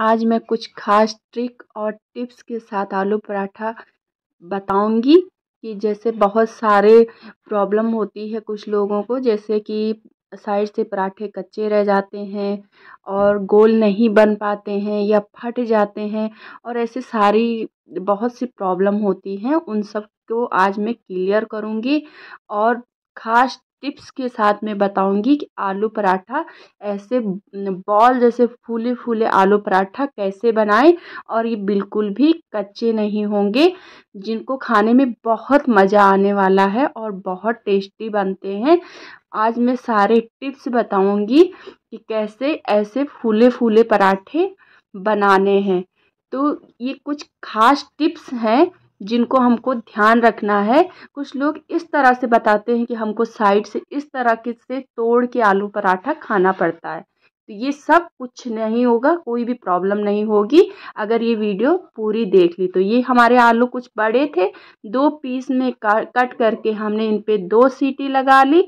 आज मैं कुछ खास ट्रिक और टिप्स के साथ आलू पराठा बताऊंगी कि जैसे बहुत सारे प्रॉब्लम होती है कुछ लोगों को जैसे कि साइड से पराठे कच्चे रह जाते हैं और गोल नहीं बन पाते हैं या फट जाते हैं और ऐसे सारी बहुत सी प्रॉब्लम होती हैं उन सब को आज मैं क्लियर करूँगी और ख़ास टिप्स के साथ मैं बताऊंगी कि आलू पराठा ऐसे बॉल जैसे फूले फूले आलू पराठा कैसे बनाएं और ये बिल्कुल भी कच्चे नहीं होंगे जिनको खाने में बहुत मज़ा आने वाला है और बहुत टेस्टी बनते हैं आज मैं सारे टिप्स बताऊंगी कि कैसे ऐसे फूले फूले पराठे बनाने हैं तो ये कुछ खास टिप्स हैं जिनको हमको ध्यान रखना है कुछ लोग इस तरह से बताते हैं कि हमको साइड से इस तरह के से तोड़ के आलू पराठा खाना पड़ता है तो ये सब कुछ नहीं होगा कोई भी प्रॉब्लम नहीं होगी अगर ये वीडियो पूरी देख ली तो ये हमारे आलू कुछ बड़े थे दो पीस में कट करके हमने इन पे दो सीटी लगा ली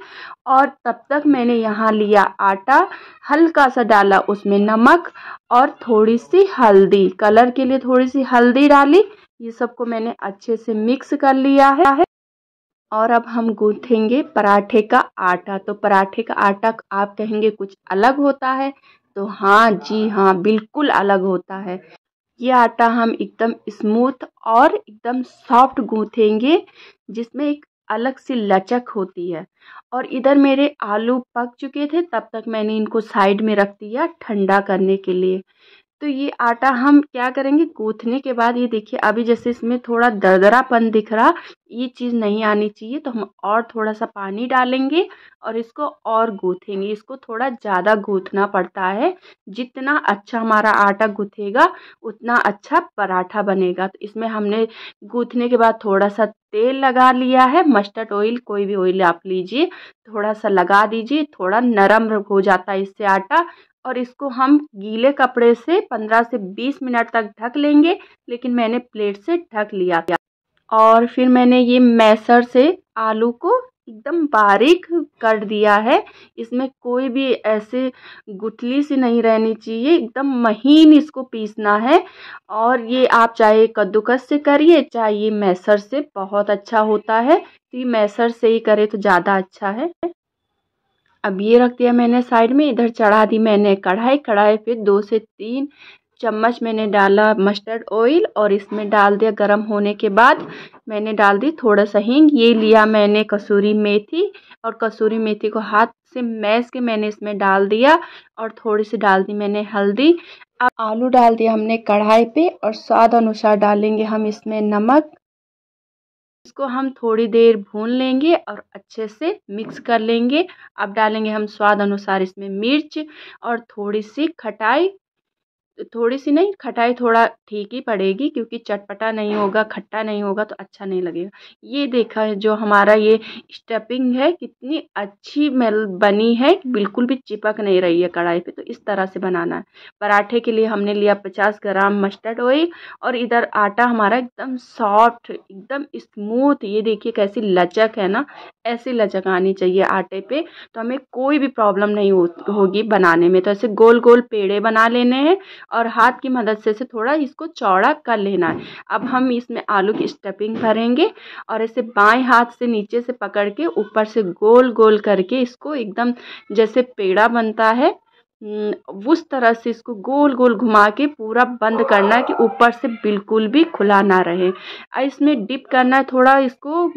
और तब तक मैंने यहाँ लिया आटा हल्का सा डाला उसमें नमक और थोड़ी सी हल्दी कलर के लिए थोड़ी सी हल्दी डाली ये सबको मैंने अच्छे से मिक्स कर लिया है और अब हम गूंथेंगे पराठे का आटा तो पराठे का आटा आप कहेंगे कुछ अलग होता है तो हाँ जी हाँ बिल्कुल अलग होता है ये आटा हम एकदम स्मूथ और एकदम सॉफ्ट गूंथेंगे जिसमें एक अलग सी लचक होती है और इधर मेरे आलू पक चुके थे तब तक मैंने इनको साइड में रख दिया ठंडा करने के लिए तो ये आटा हम क्या करेंगे गूथने के बाद ये देखिए अभी जैसे इसमें थोड़ा दरदरापन दिख रहा ये चीज़ नहीं आनी चाहिए तो हम और थोड़ा सा पानी डालेंगे और इसको और गूँथेंगे इसको थोड़ा ज़्यादा गूथना पड़ता है जितना अच्छा हमारा आटा गूथेगा उतना अच्छा पराठा बनेगा तो इसमें हमने गूँथने के बाद थोड़ा सा तेल लगा लिया है मस्टर्ड ऑयल कोई भी ऑयल आप लीजिए थोड़ा सा लगा दीजिए थोड़ा नरम हो जाता है इससे आटा और इसको हम गीले कपड़े से 15 से 20 मिनट तक ढक लेंगे लेकिन मैंने प्लेट से ढक लिया और फिर मैंने ये मैसर से आलू को एकदम बारीक कर दिया है इसमें कोई भी ऐसे गुठली सी नहीं रहनी चाहिए एकदम महीन इसको पीसना है और ये आप चाहे कद्दूकस से करिए चाहे ये मैसर से बहुत अच्छा होता है तो ये मैसर से ही करें तो ज़्यादा अच्छा है अब ये रख दिया मैंने साइड में इधर चढ़ा दी मैंने कढ़ाई कढ़ाई फिर दो से तीन चम्मच मैंने डाला मस्टर्ड ऑयल और इसमें डाल दिया गरम होने के बाद मैंने डाल दी थोड़ा सा हींग ये लिया मैंने कसूरी मेथी और कसूरी मेथी को हाथ से मैस के मैंने इसमें डाल दिया और थोड़ी सी डाल दी मैंने हल्दी अब आलू डाल दिया हमने कढ़ाई पे और स्वाद अनुसार डालेंगे हम इसमें नमक इसको हम थोड़ी देर भून लेंगे और अच्छे से मिक्स कर लेंगे अब डालेंगे हम स्वाद अनुसार इसमें मिर्च और थोड़ी सी खटाई थोड़ी सी नहीं खटाई थोड़ा ठीक ही पड़ेगी क्योंकि चटपटा नहीं हाँ। होगा खट्टा नहीं होगा तो अच्छा नहीं लगेगा ये देखा है जो हमारा ये स्टफिंग है कितनी अच्छी मेल बनी है बिल्कुल भी चिपक नहीं रही है कढ़ाई पे तो इस तरह से बनाना है पराठे के लिए हमने लिया पचास ग्राम मस्टर्ड ऑयल और इधर आटा हमारा एकदम सॉफ्ट एकदम स्मूथ ये देखिए कैसी लचक है ना ऐसी लचक आनी चाहिए आटे पर तो हमें कोई भी प्रॉब्लम नहीं होगी बनाने में तो ऐसे गोल गोल पेड़े बना लेने हैं और हाथ की मदद से से थोड़ा इसको चौड़ा कर लेना है अब हम इसमें आलू की स्टफिंग भरेंगे और ऐसे बाएं हाथ से नीचे से पकड़ के ऊपर से गोल गोल करके इसको एकदम जैसे पेड़ा बनता है उस तरह से इसको गोल गोल घुमा के पूरा बंद करना है कि ऊपर से बिल्कुल भी खुला ना रहे इसमें डिप करना है थोड़ा इसको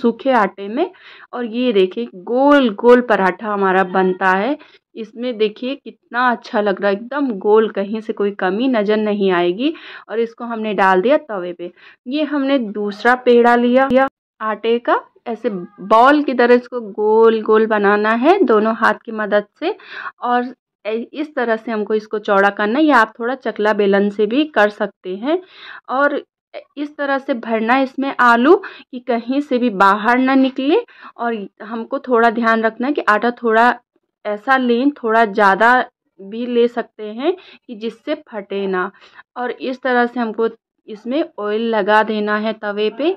सूखे आटे में और ये देखिए गोल गोल पराठा हमारा बनता है इसमें देखिए कितना अच्छा लग रहा है एकदम गोल कहीं से कोई कमी नज़र नहीं आएगी और इसको हमने डाल दिया तवे पे ये हमने दूसरा पेड़ा लिया या आटे का ऐसे बॉल की तरह इसको गोल गोल बनाना है दोनों हाथ की मदद से और इस तरह से हमको इसको चौड़ा करना या आप थोड़ा चकला बेलन से भी कर सकते हैं और इस तरह से भरना इसमें आलू कि कहीं से भी बाहर ना निकले और हमको थोड़ा ध्यान रखना कि आटा थोड़ा ऐसा लें थोड़ा ज़्यादा भी ले सकते हैं कि जिससे फटे ना और इस तरह से हमको इसमें ऑयल लगा देना है तवे पे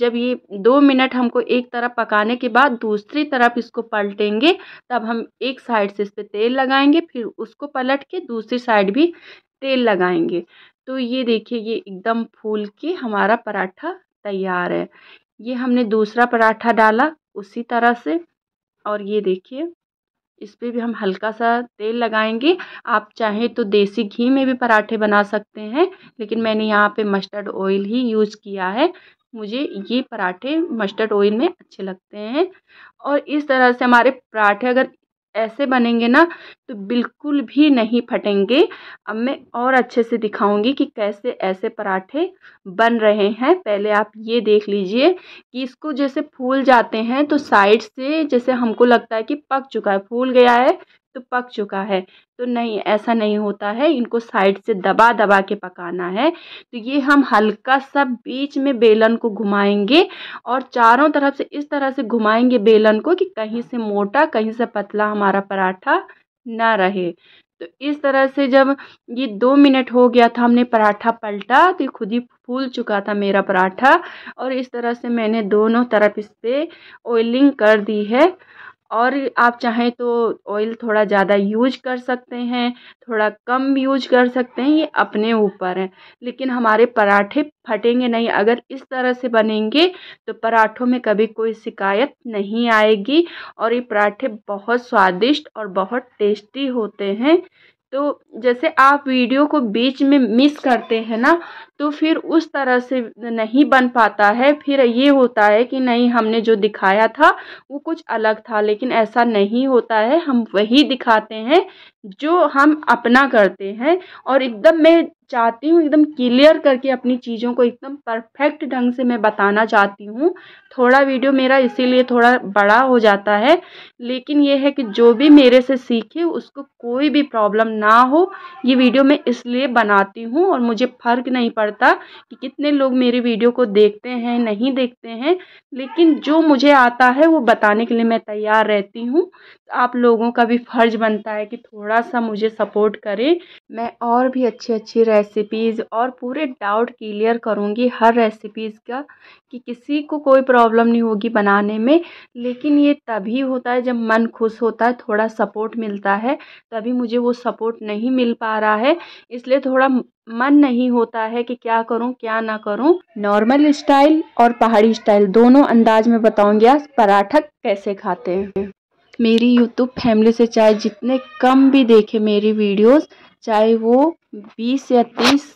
जब ये दो मिनट हमको एक तरफ पकाने के बाद दूसरी तरफ इसको पलटेंगे तब हम एक साइड से इस पर तेल लगाएंगे फिर उसको पलट के दूसरी साइड भी तेल लगाएंगे तो ये देखिए ये एकदम फूल के हमारा पराठा तैयार है ये हमने दूसरा पराठा डाला उसी तरह से और ये देखिए इस पर भी हम हल्का सा तेल लगाएंगे आप चाहे तो देसी घी में भी पराठे बना सकते हैं लेकिन मैंने यहाँ पे मस्टर्ड ऑयल ही यूज़ किया है मुझे ये पराठे मस्टर्ड ऑयल में अच्छे लगते हैं और इस तरह से हमारे पराठे अगर ऐसे बनेंगे ना तो बिल्कुल भी नहीं फटेंगे अब मैं और अच्छे से दिखाऊंगी कि कैसे ऐसे पराठे बन रहे हैं पहले आप ये देख लीजिए कि इसको जैसे फूल जाते हैं तो साइड से जैसे हमको लगता है कि पक चुका है फूल गया है तो पक चुका है तो नहीं ऐसा नहीं होता है इनको साइड से दबा दबा के पकाना है तो ये हम हल्का सा बीच में बेलन को घुमाएंगे और चारों तरफ से इस तरह से घुमाएंगे बेलन को कि कहीं से मोटा कहीं से पतला हमारा पराठा ना रहे तो इस तरह से जब ये दो मिनट हो गया था हमने पराठा पलटा तो खुद ही फूल चुका था मेरा पराठा और इस तरह से मैंने दोनों तरफ इस पर ऑयलिंग कर दी है और आप चाहें तो ऑयल थोड़ा ज़्यादा यूज कर सकते हैं थोड़ा कम यूज कर सकते हैं ये अपने ऊपर है लेकिन हमारे पराठे फटेंगे नहीं अगर इस तरह से बनेंगे तो पराठों में कभी कोई शिकायत नहीं आएगी और ये पराठे बहुत स्वादिष्ट और बहुत टेस्टी होते हैं तो जैसे आप वीडियो को बीच में मिस करते हैं ना तो फिर उस तरह से नहीं बन पाता है फिर ये होता है कि नहीं हमने जो दिखाया था वो कुछ अलग था लेकिन ऐसा नहीं होता है हम वही दिखाते हैं जो हम अपना करते हैं और एकदम मैं चाहती हूँ एकदम क्लियर करके अपनी चीज़ों को एकदम परफेक्ट ढंग से मैं बताना चाहती हूँ थोड़ा वीडियो मेरा इसीलिए थोड़ा बड़ा हो जाता है लेकिन ये है कि जो भी मेरे से सीखे उसको कोई भी प्रॉब्लम ना हो ये वीडियो मैं इसलिए बनाती हूँ और मुझे फ़र्क नहीं पड़ता कि कितने लोग मेरी वीडियो को देखते हैं नहीं देखते हैं लेकिन जो मुझे आता है वो बताने के लिए मैं तैयार रहती हूँ आप लोगों का भी फ़र्ज बनता है कि थोड़ा सा मुझे सपोर्ट करें मैं और भी अच्छी अच्छी रह रेसिपीज़ और पूरे डाउट क्लियर करूँगी हर रेसिपीज़ का कि किसी को कोई प्रॉब्लम नहीं होगी बनाने में लेकिन ये तभी होता है जब मन खुश होता है थोड़ा सपोर्ट मिलता है तभी मुझे वो सपोर्ट नहीं मिल पा रहा है इसलिए थोड़ा मन नहीं होता है कि क्या करूं क्या ना करूं नॉर्मल स्टाइल और पहाड़ी स्टाइल दोनों अंदाज में बताऊंगी आज पराठा कैसे खाते हैं मेरी यूट्यूब फैमिली से चाहे जितने कम भी देखे मेरी वीडियोस चाहे वो बीस या तीस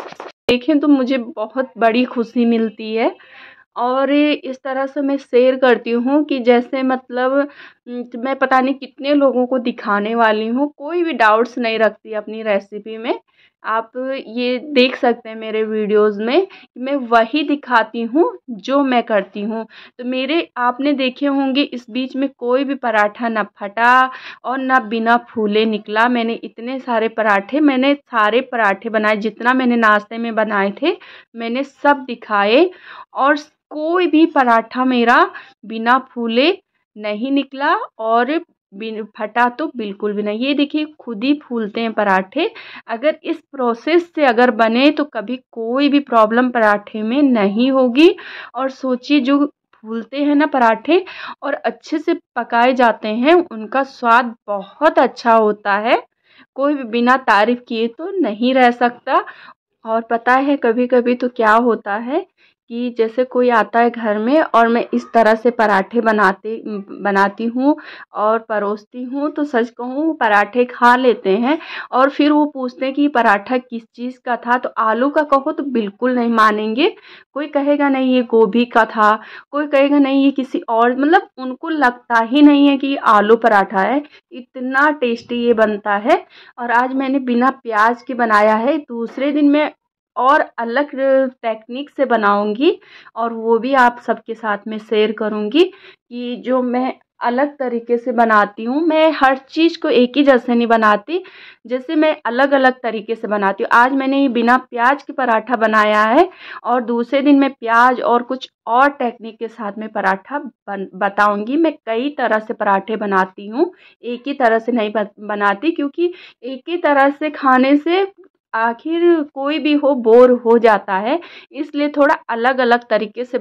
देखें तो मुझे बहुत बड़ी खुशी मिलती है और इस तरह से मैं शेयर करती हूँ कि जैसे मतलब तो मैं पता नहीं कितने लोगों को दिखाने वाली हूँ कोई भी डाउट्स नहीं रखती अपनी रेसिपी में आप ये देख सकते हैं मेरे वीडियोस में मैं वही दिखाती हूँ जो मैं करती हूँ तो मेरे आपने देखे होंगे इस बीच में कोई भी पराठा ना फटा और ना बिना फूले निकला मैंने इतने सारे पराठे मैंने सारे पराठे बनाए जितना मैंने नाश्ते में बनाए थे मैंने सब दिखाए और कोई भी पराठा मेरा बिना फूले नहीं निकला और फटा तो बिल्कुल भी नहीं ये देखिए खुद ही फूलते हैं पराठे अगर इस प्रोसेस से अगर बने तो कभी कोई भी प्रॉब्लम पराठे में नहीं होगी और सोचिए जो फूलते हैं ना पराठे और अच्छे से पकाए जाते हैं उनका स्वाद बहुत अच्छा होता है कोई भी बिना तारीफ किए तो नहीं रह सकता और पता है कभी कभी तो क्या होता है कि जैसे कोई आता है घर में और मैं इस तरह से पराठे बनाते बनाती हूँ और परोसती हूँ तो सच कहूँ वो पराठे खा लेते हैं और फिर वो पूछते हैं कि पराठा किस चीज़ का था तो आलू का कहो तो बिल्कुल नहीं मानेंगे कोई कहेगा नहीं ये गोभी का था कोई कहेगा नहीं ये किसी और मतलब उनको लगता ही नहीं है कि ये आलू पराठा है इतना टेस्टी ये बनता है और आज मैंने बिना प्याज के बनाया है दूसरे दिन मैं और अलग टेक्निक से बनाऊंगी और वो भी आप सबके साथ में शेयर करूंगी कि जो मैं अलग तरीके से बनाती हूँ मैं हर चीज़ को एक ही जैसे नहीं बनाती जैसे मैं अलग अलग तरीके से बनाती हूँ आज मैंने ये बिना प्याज के पराठा बनाया है और दूसरे दिन मैं प्याज और कुछ और टेक्निक के साथ में पराठा बन बताऊँगी मैं कई तरह से पराठे बनाती हूँ एक ही तरह से नहीं बनाती क्योंकि एक ही तरह से खाने से आखिर कोई भी हो बोर हो जाता है इसलिए थोड़ा अलग अलग तरीके से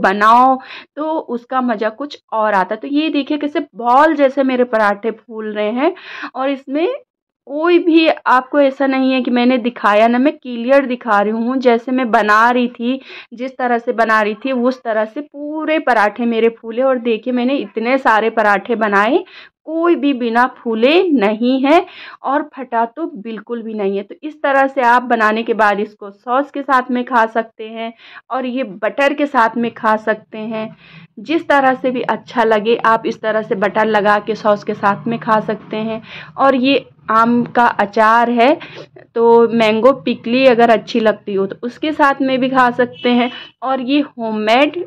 बनाओ तो उसका मज़ा कुछ और आता है तो ये देखिए कैसे बॉल जैसे मेरे पराठे फूल रहे हैं और इसमें कोई भी आपको ऐसा नहीं है कि मैंने दिखाया ना मैं क्लियर दिखा रही हूँ जैसे मैं बना रही थी जिस तरह से बना रही थी उस तरह से पूरे पराठे मेरे फूले और देखिए मैंने इतने सारे पराठे बनाए कोई भी बिना फूले नहीं है और फटा तो बिल्कुल भी नहीं है तो इस तरह से आप बनाने के बाद इसको सॉस के साथ में खा सकते हैं और ये बटर के साथ में खा सकते हैं जिस तरह से भी अच्छा लगे आप इस तरह से बटर लगा के सॉस के साथ में खा सकते हैं और ये आम का अचार है तो मैंगो पिकली अगर अच्छी लगती हो तो उसके साथ में भी खा सकते हैं और ये होममेड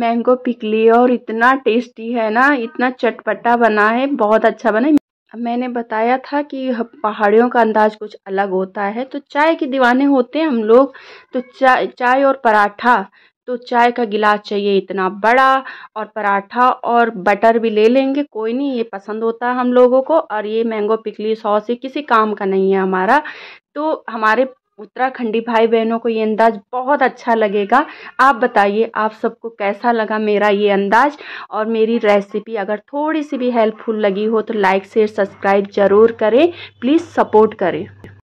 मैंगो पिकली और इतना टेस्टी है ना इतना चटपटा बना है बहुत अच्छा बना है मैंने बताया था कि पहाड़ियों का अंदाज कुछ अलग होता है तो चाय के दीवाने होते हैं हम लोग तो चाय चाय और पराठा तो चाय का गिलास चाहिए इतना बड़ा और पराठा और बटर भी ले लेंगे कोई नहीं ये पसंद होता है हम लोगों को और ये मैंगो पिकली सॉस ये किसी काम का नहीं है हमारा तो हमारे उत्तराखंडी भाई बहनों को ये अंदाज बहुत अच्छा लगेगा आप बताइए आप सबको कैसा लगा मेरा ये अंदाज और मेरी रेसिपी अगर थोड़ी सी भी हेल्पफुल लगी हो तो लाइक शेयर सब्सक्राइब ज़रूर करें प्लीज़ सपोर्ट करें